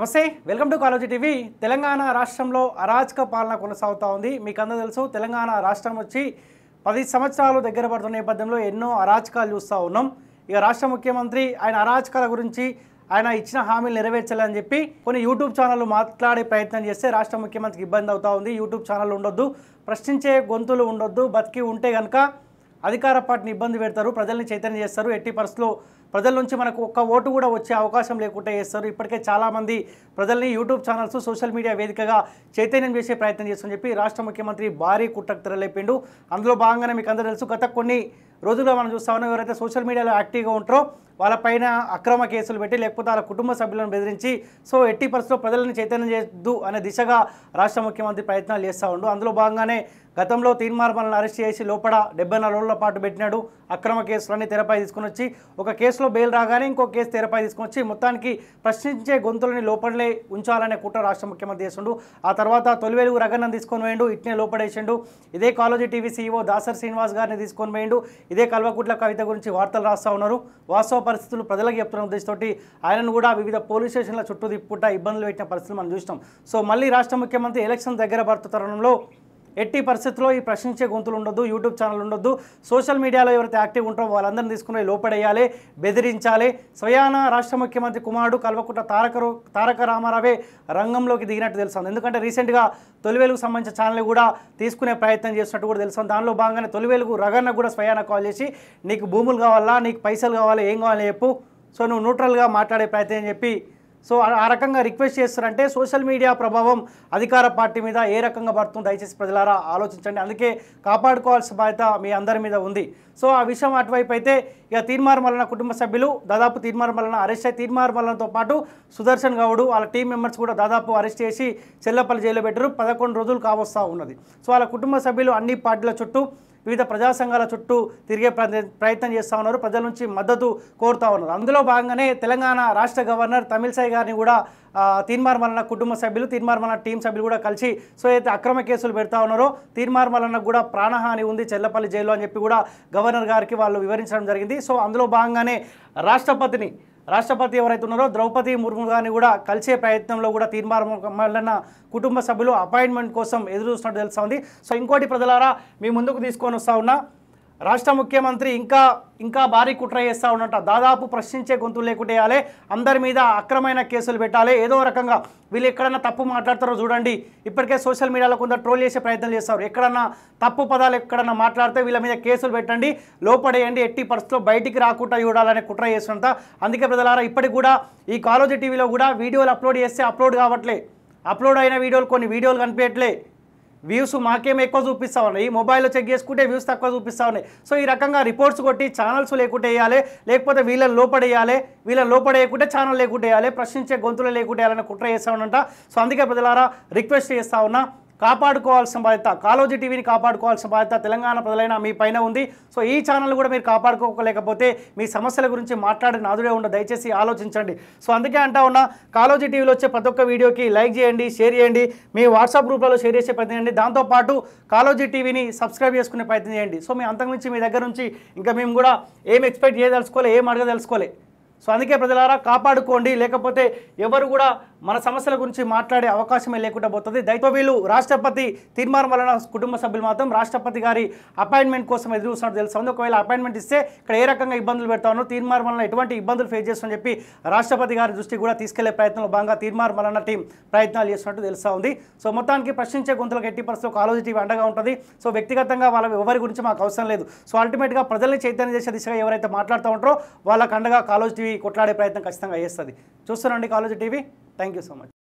నమస్తే welcome to Kaloji TV Telangana రాష్ట్రంలో అరాచక పాలన కొనసాగుతూ ఉంది మీకు అందరూ తెలుసు తెలంగాణ రాష్ట్రం వచ్చి పది సంవత్సరాలు దగ్గర పడుతున్న నేపథ్యంలో ఎన్నో అరాచకాలు చూస్తూ ఉన్నాం ఇక రాష్ట్ర ముఖ్యమంత్రి ఆయన అరాచకాల గురించి ఆయన ఇచ్చిన హామీలు నెరవేర్చాలని చెప్పి కొన్ని యూట్యూబ్ ఛానళ్ళు మాట్లాడే ప్రయత్నం చేస్తే రాష్ట్ర ముఖ్యమంత్రికి ఇబ్బంది అవుతూ ఉంది యూట్యూబ్ ఛానల్ ఉండొద్దు ప్రశ్నించే గొంతులు ఉండొద్దు బతికి ఉంటే కనుక అధికార పార్టీని ఇబ్బంది పెడతారు ప్రజల్ని చైతన్యం చేస్తారు ఎట్టి పరిస్థితుల్లో ప్రజల నుంచి మనకు ఒక్క ఓటు కూడా వచ్చే అవకాశం లేకుండా చేస్తారు ఇప్పటికే చాలామంది ప్రజల్ని యూట్యూబ్ ఛానల్స్ సోషల్ మీడియా వేదికగా చైతన్యం చేసే ప్రయత్నం చేస్తుందని చెప్పి రాష్ట్ర ముఖ్యమంత్రి భారీ కుట్రకు తెరలేపిండు అందులో భాగంగానే మీకు అందరూ తెలుసు గత కొన్ని రోజుల్లో మనం చూస్తా ఉన్నాం ఎవరైతే సోషల్ మీడియాలో యాక్టివ్గా ఉంటారో వాళ్ళపైన అక్రమ కేసులు పెట్టి లేకపోతే వాళ్ళ కుటుంబ సభ్యులను బెదిరించి సో ఎట్టి పరిస్థితుల్లో ప్రజలను చైతన్యం చేద్దు అనే దిశగా రాష్ట్ర ముఖ్యమంత్రి ప్రయత్నాలు చేస్తూ ఉండు అందులో భాగంగానే గతంలో తీన్మార్మల్ని అరెస్ట్ చేసి లోపల డెబ్బై నాలుగు రోజుల పాటు పెట్టినాడు అక్రమ కేసులన్నీ తెరపై తీసుకుని వచ్చి ఒక కేసులో బెయిల్ రాగానే ఇంకో కేసు తెరపై తీసుకుని వచ్చి మొత్తానికి ప్రశ్నించే గొంతులని లోపలే ఉంచాలనే కుట్ర రాష్ట్ర ముఖ్యమంత్రి చేసిండు ఆ తర్వాత వెలుగు రగన్నం తీసుకొని వేయండు ఇట్నే లోపడేసిండు ఇదే college TV CEO Dasar Srinivas గారిని తీసుకొని వేయండు ఇదే కల్వకుట్ల కవిత గురించి వార్తలు రాస్తూ ఉన్నారు వాస్తవ పరిస్థితులు ప్రజలకు చెప్తున్న ఉద్దేశంతో ఆయనను కూడా వివిధ పోలీస్ స్టేషన్ల చుట్టూ తిప్పుకుంటా ఇబ్బందులు పెట్టిన పరిస్థితులు మనం చూసినాం సో మళ్ళీ రాష్ట్ర ముఖ్యమంత్రి ఎలక్షన్ దగ్గర పడుతున్న తరుణంలో ఎట్టి పరిస్థితుల్లో ఈ ప్రశ్నించే గొంతులు ఉండొద్దు యూట్యూబ్ ఛానల్ ఉండొద్దు సోషల్ మీడియాలో ఎవరైతే యాక్టివ్ ఉంటారో వాళ్ళందరినీ తీసుకుని లోపడేయాలి బెదిరించాలి స్వయాన రాష్ట్ర ముఖ్యమంత్రి కుమారుడు కల్వకుంట తారక తారక రామారావే రంగంలోకి దిగినట్టు తెలుస్తుంది ఎందుకంటే రీసెంట్గా తొలివేలుకు సంబంధించిన ఛానల్ కూడా తీసుకునే ప్రయత్నం చేసినట్టు కూడా తెలుస్తుంది దానిలో భాగంగానే తొలివేలుకు రగన్న కూడా స్వయాన కాల్ చేసి నీకు భూములు కావాలా నీకు పైసలు కావాలా ఏం కావాలి చెప్పు సో నువ్వు న్యూట్రల్గా మాట్లాడే ప్రయత్నం చెప్పి సో ఆ రకంగా రిక్వెస్ట్ చేస్తారంటే సోషల్ మీడియా ప్రభావం అధికార పార్టీ మీద ఏ రకంగా పడుతుంది దయచేసి ప్రజలారా ఆలోచించండి అందుకే కాపాడుకోవాల్సిన బాధ్యత మీ అందరి మీద ఉంది సో ఆ విషయం అటువైపు అయితే ఇక తీర్మార్ కుటుంబ సభ్యులు దాదాపు తీర్మార్ వలన అరెస్ట్ అయ్యి తీర్మార్ పాటు సుదర్శన్ గౌడ్ వాళ్ళ టీం మెంబర్స్ కూడా దాదాపు అరెస్ట్ చేసి చెల్లపల్లి జైల్లో పెట్టారు పదకొండు రోజులు కావస్తూ ఉన్నది సో వాళ్ళ కుటుంబ సభ్యులు అన్ని పార్టీల చుట్టూ వివిధ ప్రజా సంఘాల చుట్టూ తిరిగే ప్రయత్నం చేస్తూ ఉన్నారు ప్రజల నుంచి మద్దతు కోరుతూ ఉన్నారు అందులో భాగంగానే తెలంగాణ రాష్ట్ర గవర్నర్ తమిళసై గారిని కూడా తీర్మార్ మలన కుటుంబ సభ్యులు తీర్మార్ మలన టీం సభ్యులు కూడా కలిసి సో అయితే అక్రమ కేసులు పెడతా ఉన్నారో తీర్మార్ మలనకు కూడా ప్రాణహాని ఉంది చెల్లపల్లి జైలు అని చెప్పి కూడా గవర్నర్ గారికి వాళ్ళు వివరించడం జరిగింది సో అందులో భాగంగానే రాష్ట్రపతిని రాష్ట్రపతి ఎవరైతే ఉన్నారో ద్రౌపది ముర్ము గారిని కూడా కలిసే ప్రయత్నంలో కూడా తీర్మానం కుటుంబ సభ్యులు అపాయింట్మెంట్ కోసం ఎదురు చూస్తున్నట్టు తెలుస్తుంది సో ఇంకోటి ప్రజలారా మీ ముందుకు తీసుకొని వస్తా ఉన్నా రాష్ట్ర ముఖ్యమంత్రి ఇంకా ఇంకా భారీ కుట్ర చేస్తూ ఉన్నట దాదాపు ప్రశ్నించే గొంతులు వేయాలి అందరి మీద అక్రమైన కేసులు పెట్టాలి ఏదో రకంగా వీళ్ళు ఎక్కడన్నా తప్పు మాట్లాడతారో చూడండి ఇప్పటికే సోషల్ మీడియాలో కొంత ట్రోల్ చేసే ప్రయత్నం చేస్తారు ఎక్కడన్నా తప్పు పదాలు ఎక్కడన్నా మాట్లాడితే వీళ్ళ మీద కేసులు పెట్టండి లోపడేయండి ఎట్టి పరిస్థితుల్లో బయటికి రాకుండా చూడాలనే కుట్ర చేస్తున్నంత అందుకే ప్రజలారా ఇప్పటికి కూడా ఈ కాలేజీ టీవీలో కూడా వీడియోలు అప్లోడ్ చేస్తే అప్లోడ్ కావట్లే అప్లోడ్ అయిన వీడియోలు కొన్ని వీడియోలు కనిపించట్లే వ్యూస్ మాకేం ఎక్కువ చూపిస్తూ ఉన్నాయి ఈ మొబైల్లో చెక్ చేసుకుంటే వ్యూస్ తక్కువ చూపిస్తూ ఉన్నాయి సో ఈ రకంగా రిపోర్ట్స్ కొట్టి ఛానల్స్ లేకుంటే వేయాలి లేకపోతే వీళ్ళని లోపడేయాలి వీళ్ళని లోపడేయకుంటే ఛానల్ లేకుంటే వేయాలి ప్రశ్నించే గొంతులు లేకుంటే వేయాలని కుట్ర చేస్తూ సో అందుకే ప్రజలారా రిక్వెస్ట్ చేస్తూ ఉన్నా కాపాడుకోవాల్సిన బాధ్యత కాలోజీ టీవీని కాపాడుకోవాల్సిన బాధ్యత తెలంగాణ ప్రజలైన మీ పైన ఉంది సో ఈ ఛానల్ కూడా మీరు కాపాడుకోలేకపోతే మీ సమస్యల గురించి మాట్లాడిన అదుడే ఉండదు దయచేసి ఆలోచించండి సో అందుకే అంటా ఉన్నా కాలోజీ టీవీలో వచ్చే ప్రతి ఒక్క వీడియోకి లైక్ చేయండి షేర్ చేయండి మీ వాట్సాప్ గ్రూప్లలో షేర్ చేసే ప్రయత్నం చేయండి దాంతోపాటు కాలోజీ టీవీని సబ్స్క్రైబ్ చేసుకునే ప్రయత్నం చేయండి సో మీ అంతకుమించి మీ దగ్గర నుంచి ఇంకా మేము కూడా ఏం ఎక్స్పెక్ట్ చేయదలుచుకోవాలి ఏం అడగదలుచుకోవాలి సో అందుకే ప్రజలారా కాపాడుకోండి లేకపోతే ఎవరు కూడా మన సమస్యల గురించి మాట్లాడే అవకాశమే లేకుండా పోతుంది దయతో వీళ్ళు రాష్ట్రపతి తీర్మానం వలన కుటుంబ సభ్యులు మాత్రం రాష్ట్రపతి గారి అపాయింట్మెంట్ కోసం ఎదురు చూస్తున్నట్టు తెలుస్తుంది ఒకవేళ అపాయింట్మెంట్ ఇస్తే ఇక్కడ ఏ రకంగా ఇబ్బందులు పెడతాను తీర్మానం వలన ఎటువంటి ఇబ్బందులు ఫేస్ చేస్తామని చెప్పి రాష్ట్రపతి గారి దృష్టికి కూడా తీసుకెళ్లే ప్రయత్నంలో భాగంగా తీర్మానం వలన టీం ప్రయత్నాలు చేస్తున్నట్టు తెలుస్తూ ఉంది సో మొత్తానికి ప్రశ్నించే గుంతులకు ఎట్టి పరిస్థితులు ఆలోచన టీవీ అండగా ఉంటుంది సో వ్యక్తిగతంగా వాళ్ళ ఎవరి గురించి మాకు అవసరం లేదు సో అల్టిమేట్గా ప్రజల్ని చైతన్య చేసే దిశగా ఎవరైతే మాట్లాడుతూ ఉంటారో వాళ్ళకు అండగా కాలోజీ టీవీ కొట్లాడే ప్రయత్నం ఖచ్చితంగా చేస్తుంది చూస్తున్నాండి college TV thank so much